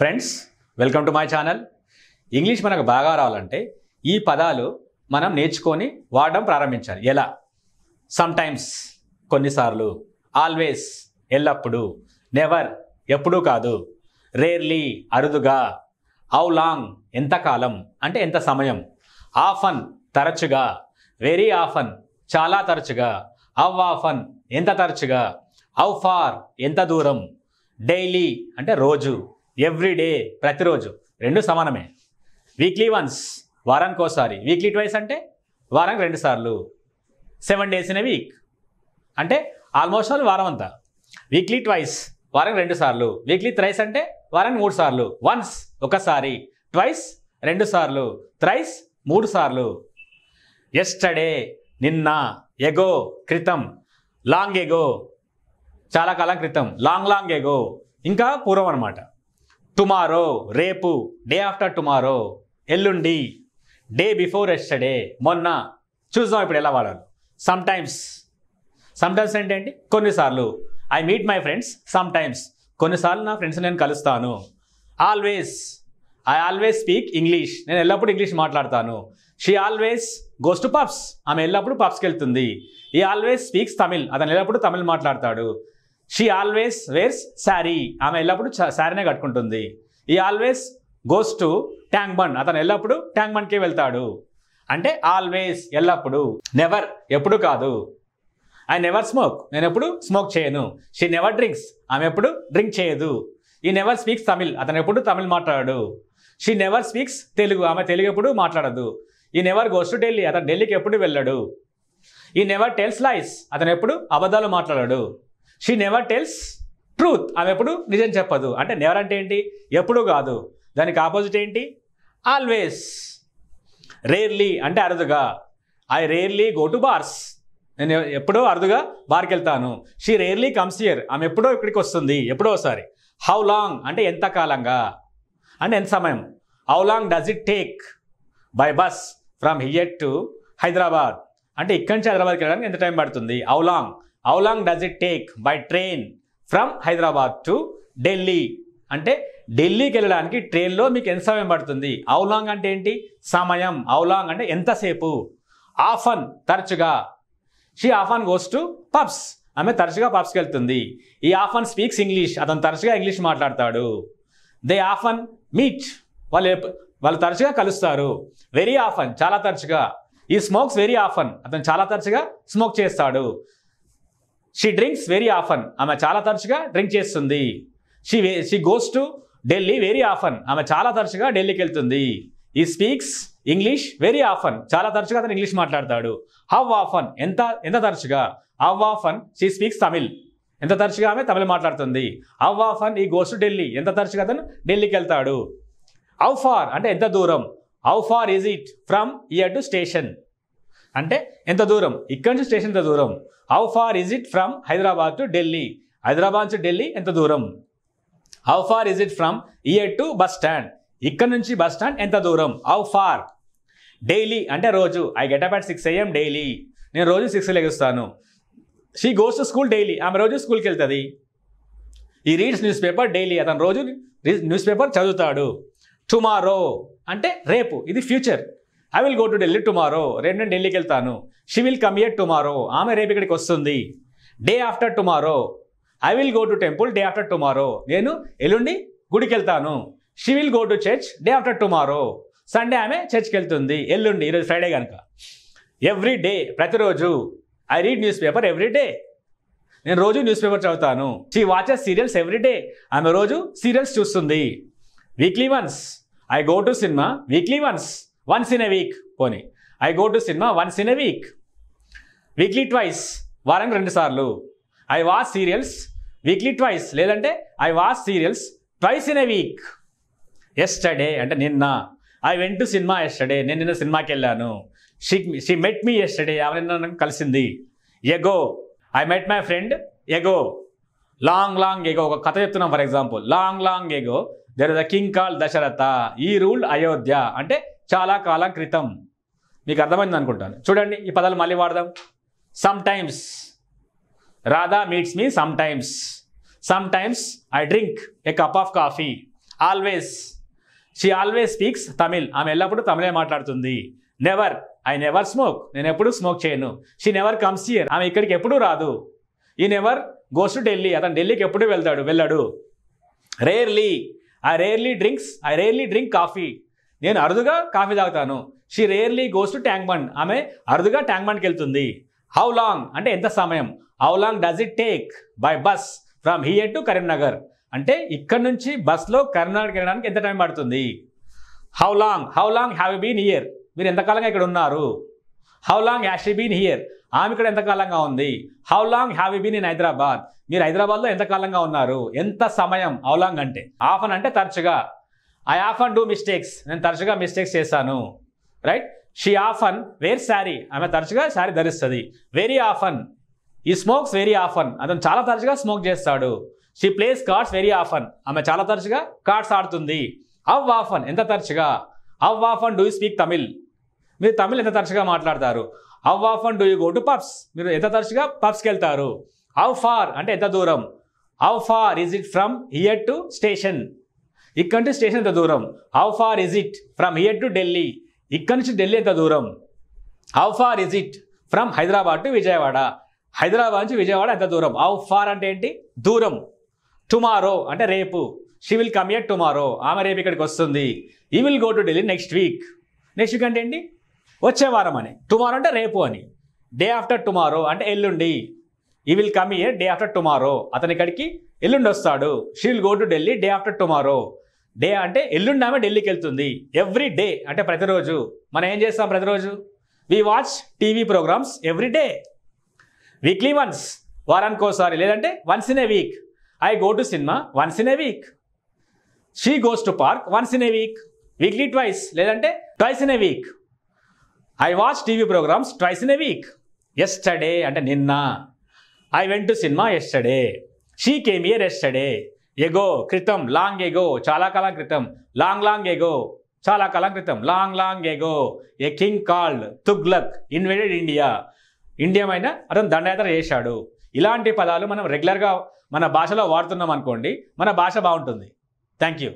friends welcome to my channel English మనకు బాగా రావాలంటే ఈ పదాలు మనం నేర్చుకొని వాడడం ప్రారంభించాలి ఎలా సమ్టైమ్స్ కొన్నిసార్లు ఆల్వేస్ ఎల్లప్పుడూ నెవర్ ఎప్పుడూ కాదు రేర్లీ అరుదుగా హౌ లాంగ్ ఎంతకాలం అంటే ఎంత సమయం ఆఫన్ తరచుగా వెరీ ఆఫన్ చాలా తరచుగా హవ్ ఆఫన్ ఎంత తరచుగా హౌ ఫార్ ఎంత దూరం డైలీ అంటే రోజు ఎవ్రీడే ప్రతిరోజు రెండు సమానమే వీక్లీ వన్స్ వారానికి ఒకసారి వీక్లీ ట్వైస్ అంటే వారానికి రెండు సార్లు సెవెన్ డేస్ ఇన్ వీక్ అంటే ఆల్మోస్ట్ ఆల్ వారం అంతా వీక్లీ ట్వైస్ వారం రెండు సార్లు వీక్లీ థ్రైస్ అంటే వారానికి మూడు సార్లు వన్స్ ఒకసారి ట్వైస్ రెండు సార్లు థ్రైస్ మూడు సార్లు ఎస్టడే నిన్న ఎగో క్రితం లాంగ్ ఎగో చాలా కాలం క్రితం లాంగ్ లాంగ్ ఎగో ఇంకా పూర్వం అనమాట టుమారో రేపు డే ఆఫ్టర్ టుమారో ఎల్లుండి డే బిఫోర్ ఎస్టర్డే మొన్న చూద్దాం ఇప్పుడు ఎలా వాడాలి సమ్ టైమ్స్ సమ్ టైమ్స్ ఏంటండి కొన్నిసార్లు I meet my friends sometimes కొన్నిసార్లు నా ఫ్రెండ్స్ నేను కలుస్తాను always I always speak English నేను ఎల్లప్పుడూ ఇంగ్లీష్ మాట్లాడతాను she always goes to pubs ఆమె ఎల్లప్పుడూ పప్స్కి వెళ్తుంది ఈ ఆల్వేస్ స్పీక్స్ తమిళ్ అతను ఎల్లప్పుడూ తమిళ్ మాట్లాడతాడు షీ ఆల్వేస్ వేర్స్ శారీ ఆమె ఎల్లప్పుడూ శారీనే కట్టుకుంటుంది ఈ always goes to Tank Bund అతను ఎల్లప్పుడూ ట్యాంక్ బండ్కే వెళ్తాడు అంటే ఆల్వేస్ ఎల్లప్పుడూ నెవర్ ఎప్పుడు కాదు ఐ నెవర్ స్మోక్ నేను ఎప్పుడు స్మోక్ చేయను షీ నెవర్ డ్రింక్స్ ఆమె ఎప్పుడు డ్రింక్ చేయదు ఈ నెవర్ స్పీక్స్ తమిళ్ అతను ఎప్పుడు తమిళ్ మాట్లాడాడు షీ నెవర్ స్పీక్స్ తెలుగు ఆమె తెలుగు ఎప్పుడు మాట్లాడదు ఈ నెవర్ గోస్ టు ఢిల్లీ అతను ఢిల్లీకి ఎప్పుడు వెళ్ళాడు ఈ నెవర్ టెల్స్ లైస్ అతను ఎప్పుడు అబద్ధాలు మాట్లాడాడు షీ నెవర్ టెల్స్ ట్రూత్ ఆమె ఎప్పుడు నిజం చెప్పదు అంటే నెవర్ అంటే ఏంటి ఎప్పుడు కాదు దానికి ఆపోజిట్ ఏంటి ఆల్వేస్ రేర్లీ అంటే అరుదుగా I rarely go to bars నేను ఎప్పుడో అరుదుగా బార్కి వెళ్తాను షీ రేర్లీ కమ్స్ ఇయర్ ఆమె ఎప్పుడో ఇక్కడికి వస్తుంది ఎప్పుడో ఒకసారి హౌ లాంగ్ అంటే ఎంత కాలంగా అంటే ఎంత సమయం how long does it take by bus from here to Hyderabad అంటే ఇక్కడి నుంచి హైదరాబాద్కి వెళ్ళడానికి ఎంత టైం పడుతుంది how long how long does it take by train from Hyderabad to Delhi అంటే ఢిల్లీకి వెళ్ళడానికి ట్రైన్లో మీకు ఎంత సమయం పడుతుంది హౌ లాంగ్ అంటే ఏంటి సమయం హౌ లాంగ్ అంటే ఎంతసేపు ఆఫన్ తరచుగా she often goes to pubs ఆమె తరచుగా పబ్స్కి వెళ్తుంది ఈ ఆఫన్ స్పీక్స్ ఇంగ్లీష్ అతను తరచుగా ఇంగ్లీష్ మాట్లాడతాడు దే ఆఫన్ మీట్ వాళ్ళు వాళ్ళు తరచుగా కలుస్తారు వెరీ ఆఫన్ చాలా తరచుగా ఈ స్మోక్స్ వెరీ ఆఫన్ అతను చాలా తరచుగా స్మోక్ చేస్తాడు షీ డ్రింక్స్ వెరీ ఆఫన్ ఆమె చాలా తరచుగా డ్రింక్ చేస్తుంది she she goes to Delhi very often ఆమె చాలా తరచుగా ఢిల్లీకి వెళ్తుంది ఈ స్పీక్స్ ఇంగ్లీష్ వెరీ ఆఫన్ చాలా తరచుగా అతను ఇంగ్లీష్ మాట్లాడతాడు హవ్ ఆఫన్ ఎంత ఎంత తరచుగా how often she speaks Tamil ఎంత తరచుగా ఆమె తమిళ మాట్లాడుతుంది how often he goes to Delhi ఎంత తరచుగా అతను ఢిల్లీకి వెళ్తాడు హౌ ఫార్ అంటే ఎంత దూరం how far is it from here to station అంటే ఎంత దూరం ఇక్కడి నుంచి స్టేషన్ ఎంత దూరం how far is it from Hyderabad to Delhi Hyderabad నుంచి ఢిల్లీ ఎంత దూరం how far is it from here to bus stand ఇక్కడ నుంచి బస్ స్టాండ్ ఎంత దూరం హౌ ఫార్ డైలీ అంటే రోజు I up at six AM daily నేను రోజు సిక్స్ లెగుస్తాను she goes to school daily ఆమె రోజు స్కూల్కి వెళ్తుంది ఈ రీడ్స్ న్యూస్ పేపర్ డైలీ అతను రోజు న్యూస్ పేపర్ చదువుతాడు టుమారో అంటే రేపు ఇది future I will go to Delhi tomorrow రేపు నేను ఢిల్లీకి వెళ్తాను she will come here tomorrow ఆమె రేపు ఇక్కడికి వస్తుంది day after tomorrow I will go to temple day after tomorrow నేను ఎల్లుండి గుడికి వెళ్తాను she will go to church day after tomorrow Sunday ఆమె చర్చ్కి వెళ్తుంది ఎల్లుండి ఈరోజు ఫ్రైడే కనుక ఎవ్రీ డే ప్రతిరోజు I read news paper every day నేను రోజు న్యూస్ పేపర్ చదువుతాను she watches serials every day ఆమె రోజు సీరియల్స్ చూస్తుంది weekly once I go to cinema weekly once once in a week పోనీ I go to cinema once in a week weekly twice వారానికి రెండు సార్లు I watch serials weekly twice లేదంటే I watch serials twice in a week yesterday అంటే నిన్న I went to cinema yesterday నేను నిన్న సినిమాకి వెళ్ళాను she she met me yesterday ఆమె నిన్న కలిసింది ago I met my friend ago long long ago ఒక కథ చెప్తున్నాం for example long long ago there is a king call Dasharatha he rule Ayodhya అంటే చాలా కాలం క్రితం మీకు అర్థమైంది అనుకుంటాను చూడండి ఈ పదాలు మళ్ళీ వాడదాం some times Radha meets me some times some times I drink a cup of coffee always she always speaks Tamil ఆమె ఎల్లప్పుడూ తమిళే మాట్లాడుతుంది నెవర్ ఐ నెవర్ స్మోక్ నేను ఎప్పుడు స్మోక్ చేయను షీ నెవర్ కమ్స్ హియర్ ఆమె ఇక్కడికి ఎప్పుడూ రాదు ఈ నెవర్ గోస్ టు ఢిల్లీ అతను ఢిల్లీకి ఎప్పుడూ వెళ్తాడు వెళ్ళాడు rarely I rarely drinks I rarely drink coffee నేను అరుదుగా కాఫీ తాగుతాను she rarely goes to Tank Bund ఆమె అరుదుగా ట్యాంక్ బండ్కి వెళ్తుంది హౌ లాంగ్ అంటే ఎంత సమయం how long does it take by bus from here to Karimnagar అంటే ఇక్కడ నుంచి బస్లో కరీంనగర్కి వెళ్ళడానికి ఎంత టైం పడుతుంది how long how long have been here మీరు ఎంతకాలంగా ఇక్కడ ఉన్నారు how long has you been here ఆమె ఇక్కడ ఎంతకాలంగా ఉంది how long have you been in Hyderabad మీరు హైదరాబాద్లో ఎంతకాలంగా ఉన్నారు ఎంత సమయం హౌ లాంగ్ అంటే ఆఫ్ అంటే తరచుగా ఐ ఆఫన్ డూ మిస్టేక్స్ నేను తరచుగా మిస్టేక్స్ చేశాను right she often wear sari ఆమె తరచుగా శారీ ధరిస్తుంది very often he smokes very often అతను చాలా తరచుగా స్మోక్ చేస్తాడు she plays cards very often ఆమె చాలా తరచుగా కార్డ్స్ ఆడుతుంది అవ్ ఆఫన్ ఎంత తరచుగా how often do you speak Tamil మీరు తమిళ్ ఎంత తరచుగా మాట్లాడతారు how often do you go to pubs మీరు ఎంత తరచుగా పబ్స్కి వెళ్తారు అవ్ ఫార్ అంటే ఎంత దూరం how far is it from here to station ఇక్కడ నుంచి స్టేషన్ ఎంత దూరం how far is it from here to Delhi ఇక్కడ నుంచి ఢిల్లీ ఎంత దూరం how far is it from Hyderabad to Vijayawada Hyderabad నుంచి విజయవాడ ఎంత దూరం హౌ ఫార్ అంటే ఏంటి దూరం టుమారో అంటే రేపు she will come at tomorrow ఆమె రేపు ఇక్కడికి వస్తుంది he will go to Delhi next week next week అంటే ఏంటి వచ్చే వారం అని టుమారో అంటే రేపు అని డే ఆఫ్టర్ టుమారో అంటే ఎల్లుండి he will come here day after tomorrow అతని ఇక్కడికి ఎల్లుండి వస్తాడు she will go to Delhi day after tomorrow day అంటే ఎల్లుండి ఆమె ఢిల్లీకి వెళ్తుంది ఎవ్రీ డే అంటే ప్రతిరోజు మనం ఏం చేస్తాం ప్రతిరోజు we watch TV programmes every day weekly once వారానికోసారి లేదంటే once in a week I go to cinema once in a week she goes to park once in a week weekly twice లేదంటే twice in a week I watch TV programmes twice in a week yesterday అంటే నిన్న I went to cinema yesterday she came here yesterday ago క్రితం long ఎగో చాలా కాలం క్రితం long long ఎగో చాలా కాలం క్రితం long long ago a king called Tughlaq invaded India India అయినా అతను దండయాత్ర చేశాడు ఇలాంటి పదాలు మనం రెగ్యులర్గా మన భాషలో వాడుతున్నాం అనుకోండి మన భాష బాగుంటుంది థ్యాంక్ యూ